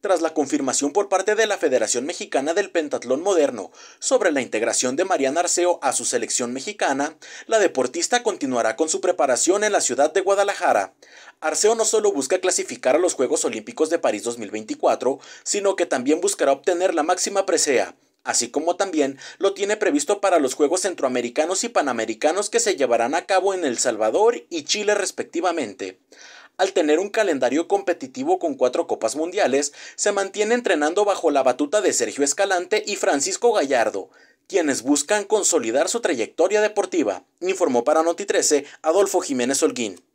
tras la confirmación por parte de la Federación Mexicana del Pentatlón Moderno sobre la integración de Mariana Arceo a su selección mexicana, la deportista continuará con su preparación en la ciudad de Guadalajara. Arceo no solo busca clasificar a los Juegos Olímpicos de París 2024, sino que también buscará obtener la máxima presea, así como también lo tiene previsto para los Juegos Centroamericanos y Panamericanos que se llevarán a cabo en El Salvador y Chile respectivamente al tener un calendario competitivo con cuatro copas mundiales, se mantiene entrenando bajo la batuta de Sergio Escalante y Francisco Gallardo, quienes buscan consolidar su trayectoria deportiva, informó para Noti 13 Adolfo Jiménez Holguín.